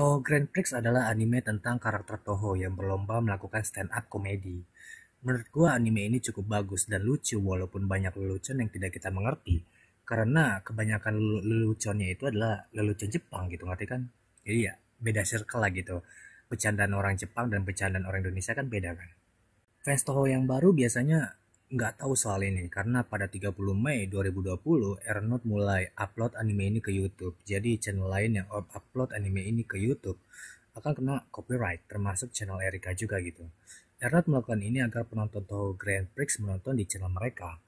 Toho Grand Prix adalah anime tentang karakter Toho yang berlomba melakukan stand up komedi. Menurut gua anime ini cukup bagus dan lucu walaupun banyak lelucon yang tidak kita mengerti. Karena kebanyakan leluconnya itu adalah lelucon Jepang gitu ngerti kan? Jadi ya beda circle lah gitu. Bercandaan orang Jepang dan bercandaan orang Indonesia kan beda kan. Fans Toho yang baru biasanya nggak tahu soal ini karena pada 30 Mei 2020 Ernot mulai upload anime ini ke YouTube. Jadi channel lain yang upload anime ini ke YouTube akan kena copyright termasuk channel Erika juga gitu. Ernot melakukan ini agar penonton Toho Grand Prix menonton di channel mereka.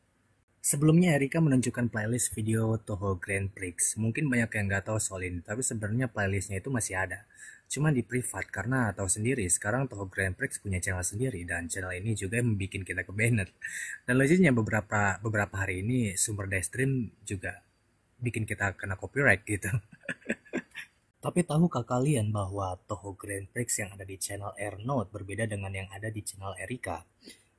Sebelumnya Erika menunjukkan playlist video Toho Grand Prix. Mungkin banyak yang nggak tahu soal ini, tapi sebenarnya playlistnya itu masih ada. Cuma di privat karena tahu sendiri, sekarang Toho Grand Prix punya channel sendiri dan channel ini juga membuat kita ke banner. Dan lucunya beberapa beberapa hari ini sumber dari stream juga bikin kita kena copyright gitu. Tapi tahukah kalian bahwa Toho Grand Prix yang ada di channel Air Note berbeda dengan yang ada di channel Erika?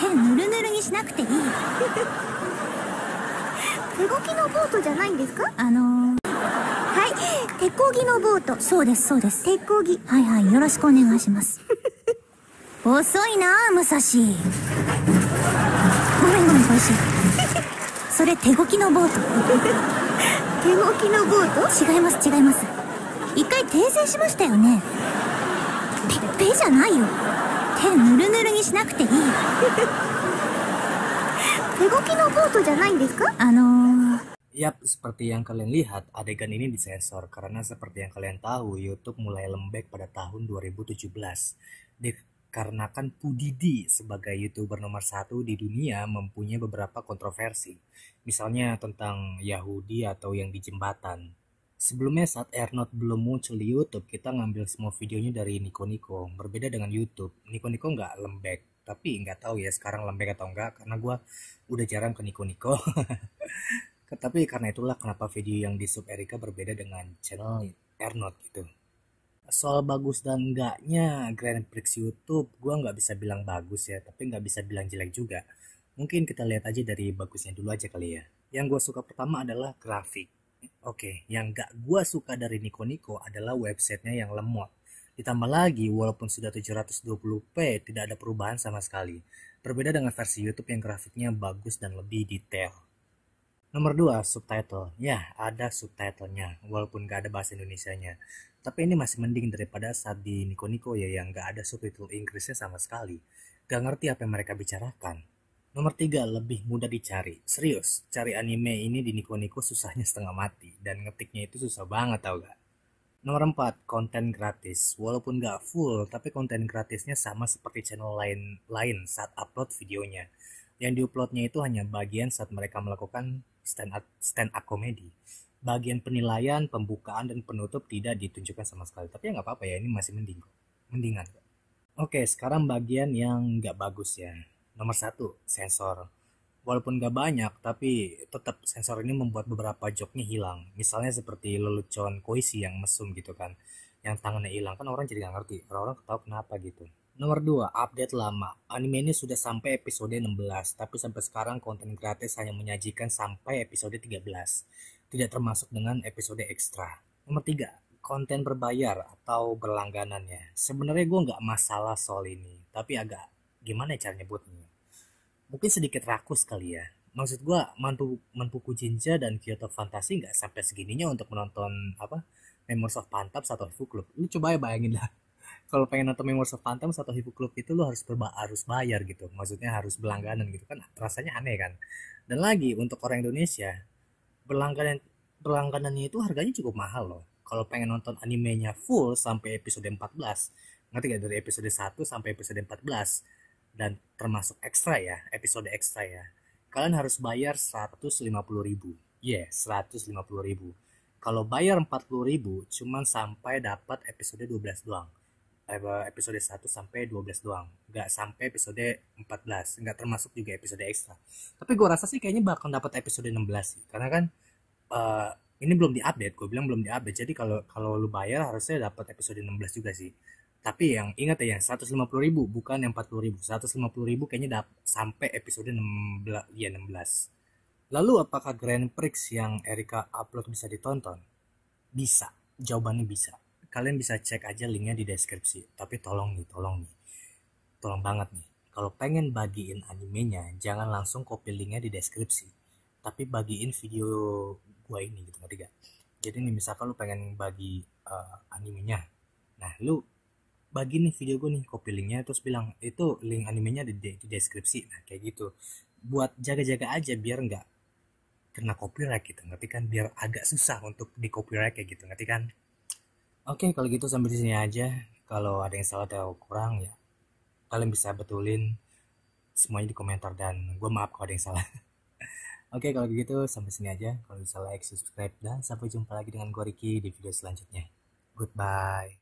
手ぬるぬるにしなくていい手動きのボートじゃないんですかあのー、はい手こぎのボートそうですそうです手こぎはいはいよろしくお願いします 遅いなあ武蔵ごめんごめんごめそれ手動きのボート 手動きのボート違います違います一回訂正しましたよねペッペじゃないよ Ya, seperti yang kalian lihat, adegan ini disensor karena seperti yang kalian tahu, YouTube mulai lembek pada tahun 2017. Dikarenakan Pudidi sebagai YouTuber nomor satu di dunia mempunyai beberapa kontroversi. Misalnya tentang Yahudi atau yang di jembatan. Sebelumnya saat AirNote belum muncul di YouTube, kita ngambil semua videonya dari Nico Nico. Berbeda dengan YouTube, Nico Nico nggak lembek, tapi nggak tahu ya sekarang lembek atau enggak karena gue udah jarang ke Nico Nico. tapi karena itulah kenapa video yang di sub Erika berbeda dengan channel AirNote gitu. Soal bagus dan enggaknya Grand Prix YouTube, gue nggak bisa bilang bagus ya, tapi nggak bisa bilang jelek juga. Mungkin kita lihat aja dari bagusnya dulu aja kali ya. Yang gue suka pertama adalah grafik Oke, yang gak gua suka dari Nico Nico adalah websitenya yang lemot. Ditambah lagi, walaupun sudah 720p, tidak ada perubahan sama sekali. Berbeda dengan versi YouTube yang grafiknya bagus dan lebih detail. Nomor 2, subtitle. Ya, ada subtitlenya, walaupun gak ada bahasa Indonesianya. Tapi ini masih mending daripada saat di Niko Niko ya yang gak ada subtitle Inggrisnya sama sekali. Gak ngerti apa yang mereka bicarakan. Nomor tiga, lebih mudah dicari. Serius, cari anime ini di Nico Nico susahnya setengah mati. Dan ngetiknya itu susah banget tau gak? Nomor empat, konten gratis. Walaupun gak full, tapi konten gratisnya sama seperti channel lain, lain saat upload videonya. Yang diuploadnya itu hanya bagian saat mereka melakukan stand up, stand up comedy. Bagian penilaian, pembukaan, dan penutup tidak ditunjukkan sama sekali. Tapi ya gak apa-apa ya, ini masih mending kok. Mendingan Oke, sekarang bagian yang gak bagus ya. Nomor satu, sensor. Walaupun gak banyak, tapi tetap sensor ini membuat beberapa joknya hilang. Misalnya seperti lelucon koisi yang mesum gitu kan. Yang tangannya hilang, kan orang jadi gak ngerti. Orang-orang tahu kenapa gitu. Nomor dua update lama. Anime ini sudah sampai episode 16, tapi sampai sekarang konten gratis hanya menyajikan sampai episode 13. Tidak termasuk dengan episode ekstra. Nomor tiga konten berbayar atau berlangganannya. Sebenarnya gue nggak masalah soal ini, tapi agak gimana ya cara nyebutnya mungkin sedikit rakus kali ya maksud gue mantu manpuku jinja dan Kyoto Fantasi nggak sampai segininya untuk menonton apa Memories of Phantom atau Hifu Club lu coba ya bayangin lah kalau pengen nonton Memories of Phantom atau Hifu Club itu lu harus berba harus bayar gitu maksudnya harus berlangganan gitu kan rasanya aneh kan dan lagi untuk orang Indonesia berlangganan berlangganannya itu harganya cukup mahal loh kalau pengen nonton animenya full sampai episode 14 ngerti gak dari episode 1 sampai episode 14 dan termasuk ekstra ya, episode ekstra ya. Kalian harus bayar 150 ribu 150.000. Iya, yeah, ribu Kalau bayar 40 ribu cuman sampai dapat episode 12 doang. Eh, episode 1 sampai 12 doang. Gak sampai episode 14, gak termasuk juga episode ekstra. Tapi gue rasa sih kayaknya bakal dapat episode 16 sih. Karena kan uh, ini belum diupdate, gue bilang belum diupdate. Jadi kalau kalau lu bayar harusnya dapat episode 16 juga sih tapi yang ingat ya 150 ribu bukan yang 40 ribu 150 ribu kayaknya dapat sampai episode 16 ya 16 lalu apakah Grand Prix yang Erika upload bisa ditonton bisa jawabannya bisa kalian bisa cek aja linknya di deskripsi tapi tolong nih tolong nih tolong banget nih kalau pengen bagiin animenya jangan langsung copy linknya di deskripsi tapi bagiin video gua ini gitu ngerti gak jadi nih misalkan lu pengen bagi uh, animenya nah lu bagi nih video gue nih copy linknya terus bilang itu link animenya di, di deskripsi nah kayak gitu buat jaga-jaga aja biar nggak kena copyright gitu ngerti kan biar agak susah untuk di copyright kayak gitu ngerti kan oke kalau gitu sampai di sini aja kalau ada yang salah atau kurang ya kalian bisa betulin semuanya di komentar dan gue maaf kalau ada yang salah oke kalau gitu sampai sini aja kalau bisa like subscribe dan sampai jumpa lagi dengan gue Riki di video selanjutnya goodbye